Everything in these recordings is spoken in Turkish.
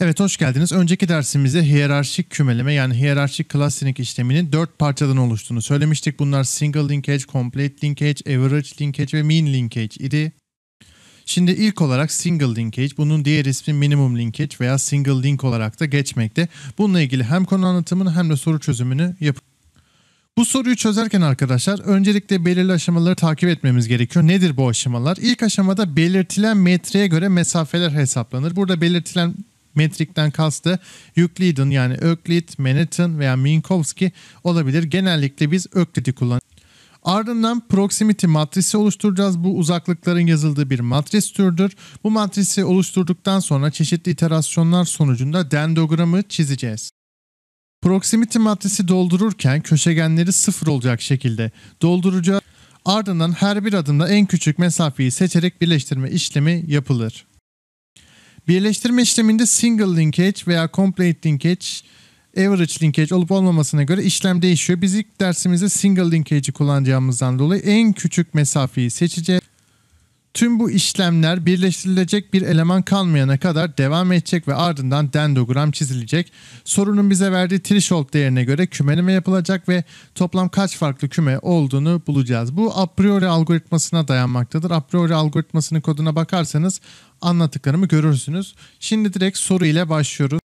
Evet hoş geldiniz. Önceki dersimizde hiyerarşik kümeleme yani hiyerarşik klasinik işleminin dört parçadan oluştuğunu söylemiştik. Bunlar single linkage, complete linkage, average linkage ve mean linkage idi. Şimdi ilk olarak single linkage, bunun diğer ismi minimum linkage veya single link olarak da geçmekte. Bununla ilgili hem konu anlatımını hem de soru çözümünü yap. Bu soruyu çözerken arkadaşlar öncelikle belirli aşamaları takip etmemiz gerekiyor. Nedir bu aşamalar? İlk aşamada belirtilen metreye göre mesafeler hesaplanır. Burada belirtilen metrikten kastı Euclid'in yani Euclid, Manhattan veya Minkowski olabilir. Genellikle biz Euclid'i kullanıyoruz. Ardından proximity matrisi oluşturacağız. Bu uzaklıkların yazıldığı bir matris türdür. Bu matrisi oluşturduktan sonra çeşitli iterasyonlar sonucunda dendogramı çizeceğiz. Proximity matrisi doldururken köşegenleri sıfır olacak şekilde dolduracağız. Ardından her bir adımda en küçük mesafeyi seçerek birleştirme işlemi yapılır. Birleştirme işleminde single linkage veya complete linkage, average linkage olup olmamasına göre işlem değişiyor. Biz ilk dersimizde single linkage'i kullanacağımızdan dolayı en küçük mesafeyi seçeceğiz. Tüm bu işlemler birleştirilecek bir eleman kalmayana kadar devam edecek ve ardından dendogram çizilecek. Sorunun bize verdiği threshold değerine göre kümeleme yapılacak ve toplam kaç farklı küme olduğunu bulacağız. Bu a priori algoritmasına dayanmaktadır. A priori algoritmasının koduna bakarsanız anlattıklarımı görürsünüz. Şimdi direkt soru ile başlıyoruz.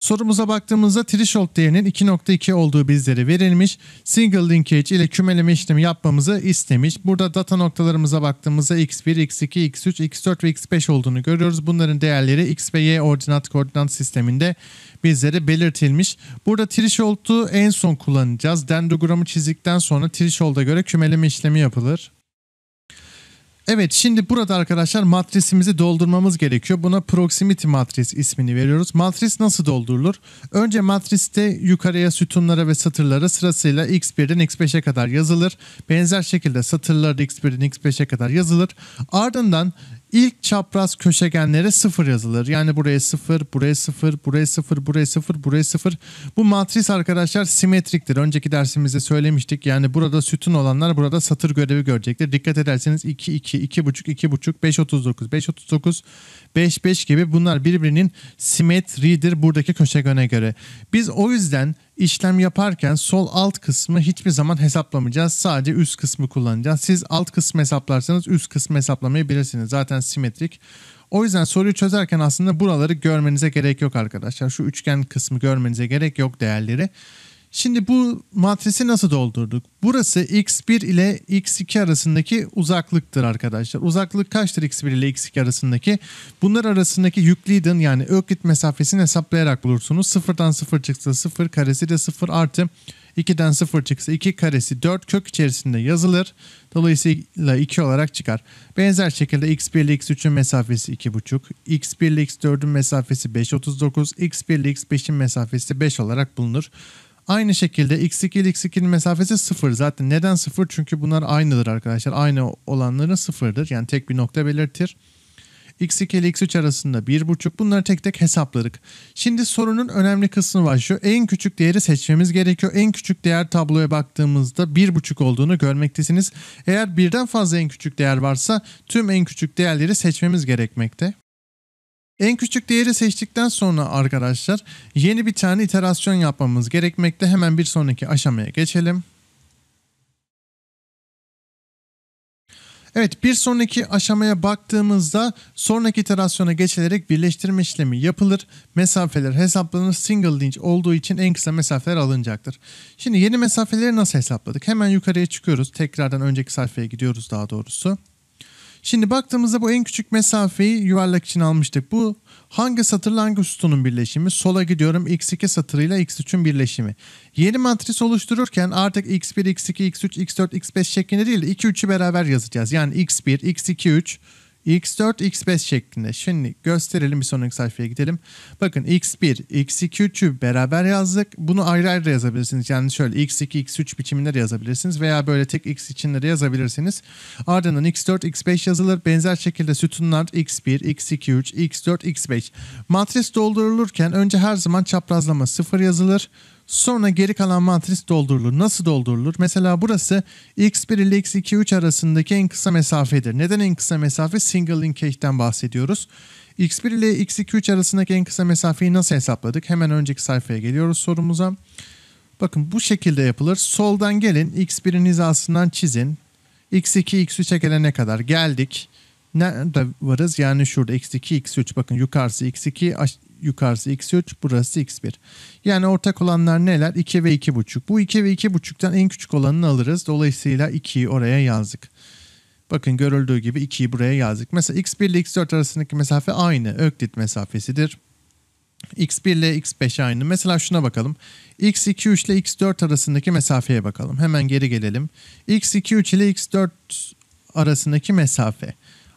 Sorumuza baktığımızda threshold değerinin 2.2 olduğu bizlere verilmiş. Single linkage ile kümeleme işlemi yapmamızı istemiş. Burada data noktalarımıza baktığımızda x1, x2, x3, x4 ve x5 olduğunu görüyoruz. Bunların değerleri x ve y ordinat koordinat sisteminde bizlere belirtilmiş. Burada threshold'u en son kullanacağız. Dendogramı çizdikten sonra threshold'a göre kümeleme işlemi yapılır. Evet şimdi burada arkadaşlar matrisimizi doldurmamız gerekiyor. Buna proximity matris ismini veriyoruz. Matris nasıl doldurulur? Önce matriste yukarıya sütunlara ve satırlara sırasıyla x1'den x5'e kadar yazılır. Benzer şekilde satırlarda x1'den x5'e kadar yazılır. Ardından İlk çapraz köşegenlere sıfır yazılır. Yani buraya sıfır, buraya sıfır, buraya sıfır, buraya sıfır, buraya sıfır. Bu matris arkadaşlar simetriktir. Önceki dersimizde söylemiştik. Yani burada sütun olanlar burada satır görevi görecektir. Dikkat ederseniz 2, 2, 2 buçuk, 2 buçuk, 5, 39, 5, 39, 5, 5 gibi bunlar birbirinin simetridir buradaki köşegene göre. Biz o yüzden işlem yaparken sol alt kısmı hiçbir zaman hesaplamayacağız. Sadece üst kısmı kullanacağız. Siz alt kısmı hesaplarsanız üst kısmı hesaplamayabilirsiniz. Zaten simetrik. O yüzden soruyu çözerken aslında buraları görmenize gerek yok arkadaşlar. Şu üçgen kısmı görmenize gerek yok değerleri. Şimdi bu matrisi nasıl doldurduk? Burası x1 ile x2 arasındaki uzaklıktır arkadaşlar. Uzaklık kaçtır x1 ile x2 arasındaki? Bunlar arasındaki Euclidean yani Euclid mesafesini hesaplayarak bulursunuz. Sıfırdan sıfır çıksa sıfır karesi de sıfır artı 2'den 0 çıksa 2 karesi 4 kök içerisinde yazılır. Dolayısıyla 2 olarak çıkar. Benzer şekilde x1 ile x3'ün mesafesi 2,5, x1 ile x4'ün mesafesi 5,39, x1 ile x5'in mesafesi 5 olarak bulunur. Aynı şekilde x2 ile x2'nin mesafesi sıfır. Zaten neden sıfır? Çünkü bunlar aynıdır arkadaşlar. Aynı olanların sıfırdır. Yani tek bir nokta belirtir. x2 ile x3 arasında 1,5. Bunları tek tek hesapladık. Şimdi sorunun önemli kısmı başlıyor. En küçük değeri seçmemiz gerekiyor. En küçük değer tabloya baktığımızda 1,5 olduğunu görmektesiniz. Eğer birden fazla en küçük değer varsa tüm en küçük değerleri seçmemiz gerekmekte. En küçük değeri seçtikten sonra arkadaşlar yeni bir tane iterasyon yapmamız gerekmekte. Hemen bir sonraki aşamaya geçelim. Evet bir sonraki aşamaya baktığımızda sonraki iterasyona geçilerek birleştirme işlemi yapılır. Mesafeler hesaplanır. Single linç olduğu için en kısa mesafeler alınacaktır. Şimdi yeni mesafeleri nasıl hesapladık? Hemen yukarıya çıkıyoruz. Tekrardan önceki sayfaya gidiyoruz daha doğrusu. Şimdi baktığımızda bu en küçük mesafeyi yuvarlak için almıştık. Bu hangi satırla hangi sütunun birleşimi? Sola gidiyorum x2 satırıyla x3'ün birleşimi. Yeni matris oluştururken artık x1, x2, x3, x4, x5 şeklinde değil de 2, 3'ü beraber yazacağız. Yani x1, x2, 3 X4, X5 şeklinde. Şimdi gösterelim bir sonraki sayfaya gidelim. Bakın X1, X2, 3'ü beraber yazdık. Bunu ayrı ayrı yazabilirsiniz. Yani şöyle X2, X3 biçiminde de yazabilirsiniz. Veya böyle tek X içinde de yazabilirsiniz. Ardından X4, X5 yazılır. Benzer şekilde sütunlar X1, X2, 3, X4, X5. Matris doldurulurken önce her zaman çaprazlama 0 yazılır. Sonra geri kalan matris doldurulur. Nasıl doldurulur? Mesela burası x1 ile x2 3 arasındaki en kısa mesafedir. Neden en kısa mesafe? Single linkage'den bahsediyoruz. x1 ile x2 3 arasındaki en kısa mesafeyi nasıl hesapladık? Hemen önceki sayfaya geliyoruz sorumuza. Bakın bu şekilde yapılır. Soldan gelin x1'in hizasından çizin. x2 x3'e gelene kadar geldik. Ne de varız? Yani şurada x2, x3 bakın yukarısı x2, yukarısı x3, burası x1. Yani ortak olanlar neler? 2 ve 2,5. Bu 2 ve 2,5'tan en küçük olanını alırız. Dolayısıyla 2'yi oraya yazdık. Bakın görüldüğü gibi 2'yi buraya yazdık. Mesela x1 ile x4 arasındaki mesafe aynı. Öklit mesafesidir. x1 ile x5 aynı. Mesela şuna bakalım. x2 3 ile x4 arasındaki mesafeye bakalım. Hemen geri gelelim. x2 3 ile x4 arasındaki mesafe.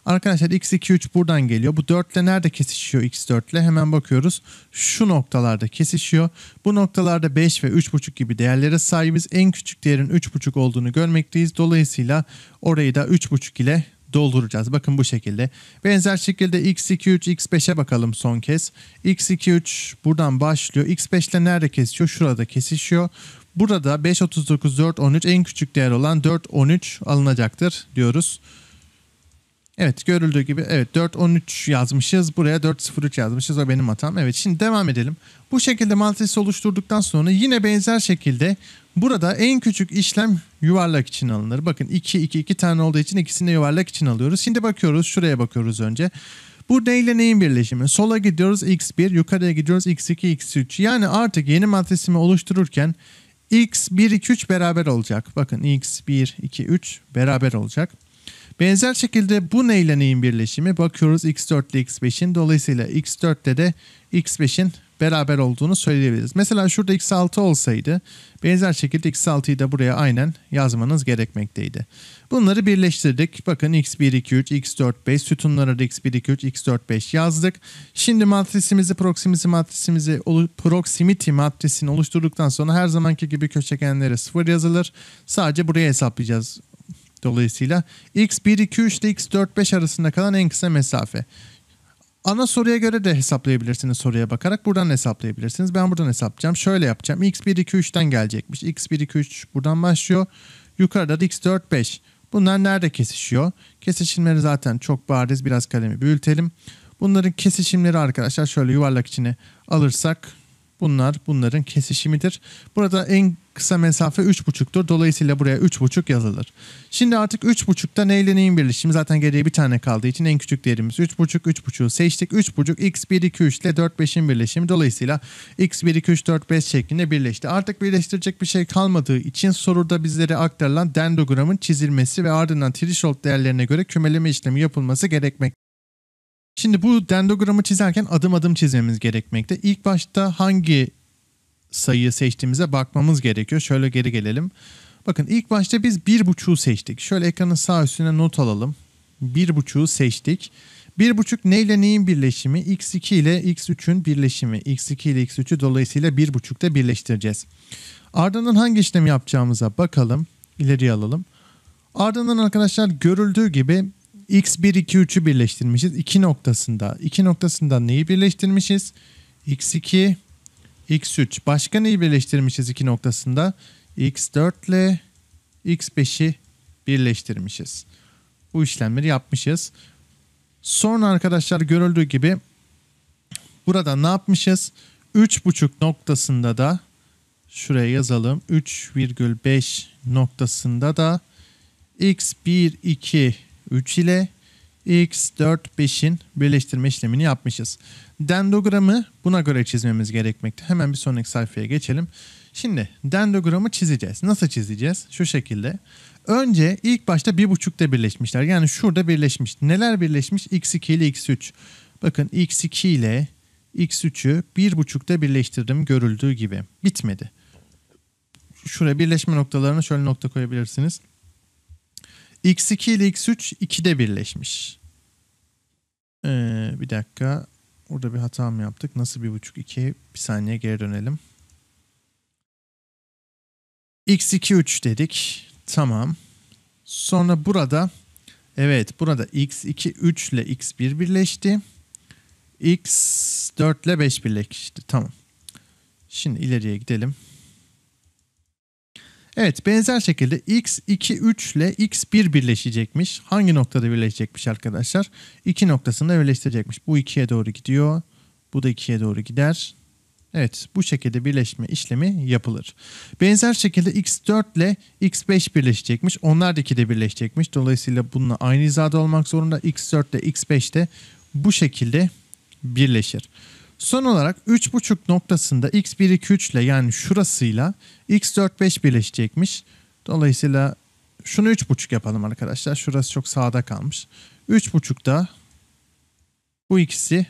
Arkadaşlar x2 3 buradan geliyor. Bu 4 ile nerede kesişiyor x4 ile? Hemen bakıyoruz. Şu noktalarda kesişiyor. Bu noktalarda 5 ve 3.5 gibi değerlere sahibiz. En küçük değerin 3.5 olduğunu görmekteyiz. Dolayısıyla orayı da 3.5 ile dolduracağız. Bakın bu şekilde. Benzer şekilde x 2 3 x5'e bakalım son kez. x 2 3 buradan başlıyor. x5 ile nerede kesişiyor? Şurada kesişiyor. Burada 5 39 4 13 en küçük değer olan 4 13 alınacaktır diyoruz. Evet görüldüğü gibi evet 4 13 yazmışız. Buraya 4 4.03 yazmışız. O benim hatam. Evet şimdi devam edelim. Bu şekilde matrisi oluşturduktan sonra yine benzer şekilde burada en küçük işlem yuvarlak için alınır. Bakın 2 2 2 tane olduğu için ikisini de yuvarlak için alıyoruz. Şimdi bakıyoruz şuraya bakıyoruz önce. Bu neyle neyin birleşimi? Sola gidiyoruz x1, yukarıya gidiyoruz x2, x3. Yani artık yeni matrisimi oluştururken x1, 2, 3 beraber olacak. Bakın x1, 2, 3 beraber olacak. Benzer şekilde bu ne ile neyin birleşimi? Bakıyoruz X4 ile X5'in. Dolayısıyla X4'te de X5'in beraber olduğunu söyleyebiliriz. Mesela şurada X6 olsaydı benzer şekilde X6'yı da buraya aynen yazmanız gerekmekteydi. Bunları birleştirdik. Bakın X1, 2, 3, X4, 5 sütunlara da X1, 2, 3, X4, 5 yazdık. Şimdi matrisimizi, proximity matrisimizi, proximity matrisini oluşturduktan sonra her zamanki gibi köşegenlere sıfır yazılır. Sadece buraya hesaplayacağız. Dolayısıyla x1, 2, 3 ile x4, 5 arasında kalan en kısa mesafe. Ana soruya göre de hesaplayabilirsiniz soruya bakarak. Buradan hesaplayabilirsiniz. Ben buradan hesaplayacağım. Şöyle yapacağım. x1, 2, 3'ten gelecekmiş. x1, 2, 3 buradan başlıyor. Yukarıda da x4, 5. Bunlar nerede kesişiyor? Kesişimleri zaten çok bariz. Biraz kalemi büyütelim. Bunların kesişimleri arkadaşlar şöyle yuvarlak içine alırsak bunlar bunların kesişimidir. Burada en kısa mesafe 3.5'tur. Dolayısıyla buraya 3.5 yazılır. Şimdi artık 3.5'ta neyle neyin birleşimi? Zaten geriye bir tane kaldığı için en küçük değerimiz 3.5. 3.5'u seçtik. 3.5 x 1 2 3 ile 4 5'in birleşimi. Dolayısıyla x 1 2 3 4 5 şeklinde birleşti. Artık birleştirecek bir şey kalmadığı için soruda bizlere aktarılan dendogramın çizilmesi ve ardından threshold değerlerine göre kümeleme işlemi yapılması gerekmek. Şimdi bu dendogramı çizerken adım adım çizmemiz gerekmekte. İlk başta hangi Sayıyı seçtiğimize bakmamız gerekiyor. Şöyle geri gelelim. Bakın ilk başta biz 1.5'u seçtik. Şöyle ekranın sağ üstüne not alalım. 1.5'u seçtik. 1.5 ne ile neyin birleşimi? x2 ile x3'ün birleşimi. x2 ile x3'ü dolayısıyla 1.5'te birleştireceğiz. Ardından hangi işlemi yapacağımıza bakalım. İleri alalım. Ardından arkadaşlar görüldüğü gibi x1, 2, 3'ü birleştirmişiz. 2 noktasında. 2 noktasında neyi birleştirmişiz? x2, X3. Başka neyi birleştirmişiz iki noktasında? X4 ile X5'i birleştirmişiz. Bu işlemleri yapmışız. Sonra arkadaşlar görüldüğü gibi burada ne yapmışız? 3.5 noktasında da şuraya yazalım. 3,5 noktasında da x1, 2, 3 ile x, 4, 5'in birleştirme işlemini yapmışız. Dendogramı buna göre çizmemiz gerekmekte. Hemen bir sonraki sayfaya geçelim. Şimdi dendogramı çizeceğiz. Nasıl çizeceğiz? Şu şekilde. Önce ilk başta 1.5'te birleşmişler. Yani şurada birleşmiş. Neler birleşmiş? x2 ile x3. Bakın x2 ile x3'ü 1.5'te birleştirdim görüldüğü gibi. Bitmedi. Şuraya birleşme noktalarını şöyle nokta koyabilirsiniz. X2 ile X3 2'de birleşmiş. Ee, bir dakika. Orada bir hata mı yaptık? Nasıl bir buçuk 2? Bir saniye geri dönelim. X2 3 dedik. Tamam. Sonra burada evet burada X2 3 ile X1 birleşti. X4 ile 5 birleşti. Tamam. Şimdi ileriye gidelim. Evet benzer şekilde x2 3 ile x1 birleşecekmiş. Hangi noktada birleşecekmiş arkadaşlar? 2 noktasında birleştirecekmiş. Bu 2'ye doğru gidiyor. Bu da 2'ye doğru gider. Evet bu şekilde birleşme işlemi yapılır. Benzer şekilde x4 ile x5 birleşecekmiş. Onlar da 2'de birleşecekmiş. Dolayısıyla bununla aynı hizada olmak zorunda. x4 ile x5 de bu şekilde birleşir. Son olarak 3.5 noktasında x1, 2, 3 ile yani şurasıyla x4, 5 birleşecekmiş. Dolayısıyla şunu 3.5 yapalım arkadaşlar. Şurası çok sağda kalmış. 3.5'da bu ikisi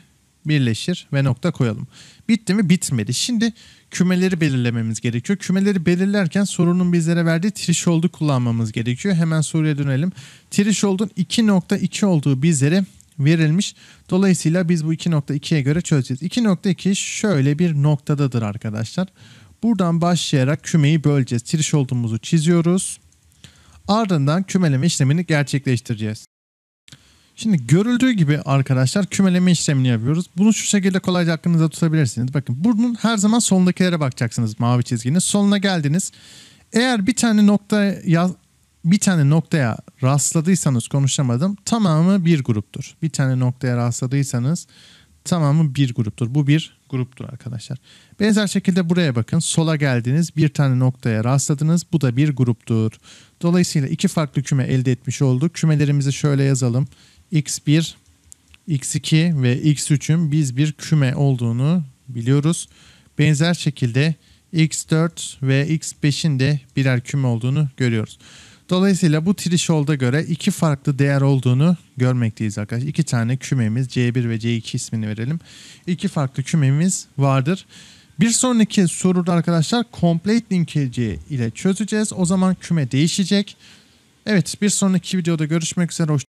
birleşir ve nokta koyalım. Bitti mi? Bitmedi. Şimdi kümeleri belirlememiz gerekiyor. Kümeleri belirlerken sorunun bizlere verdiği threshold'u kullanmamız gerekiyor. Hemen soruya dönelim. Threshold'un 2.2 olduğu bizlere verilmiş. Dolayısıyla biz bu 2.2'ye göre çözeceğiz. 2.2 şöyle bir noktadadır arkadaşlar. Buradan başlayarak kümeyi böleceğiz. Tiriş olduğumuzu çiziyoruz. Ardından kümeleme işlemini gerçekleştireceğiz. Şimdi görüldüğü gibi arkadaşlar kümeleme işlemini yapıyoruz. Bunu şu şekilde kolayca aklınıza tutabilirsiniz. Bakın bunun her zaman sondakilere bakacaksınız mavi çizginin. Soluna geldiniz. Eğer bir tane nokta yaz bir tane noktaya rastladıysanız konuşamadım tamamı bir gruptur. Bir tane noktaya rastladıysanız tamamı bir gruptur. Bu bir gruptur arkadaşlar. Benzer şekilde buraya bakın. Sola geldiniz bir tane noktaya rastladınız. Bu da bir gruptur. Dolayısıyla iki farklı küme elde etmiş olduk. Kümelerimizi şöyle yazalım. X1, X2 ve X3'ün biz bir küme olduğunu biliyoruz. Benzer şekilde X4 ve X5'in de birer küme olduğunu görüyoruz. Dolayısıyla bu Trishold'a göre iki farklı değer olduğunu görmekteyiz arkadaşlar. İki tane kümemiz C1 ve C2 ismini verelim. İki farklı kümemiz vardır. Bir sonraki soruda arkadaşlar complete linkage ile çözeceğiz. O zaman küme değişecek. Evet bir sonraki videoda görüşmek üzere. Hoşçakalın.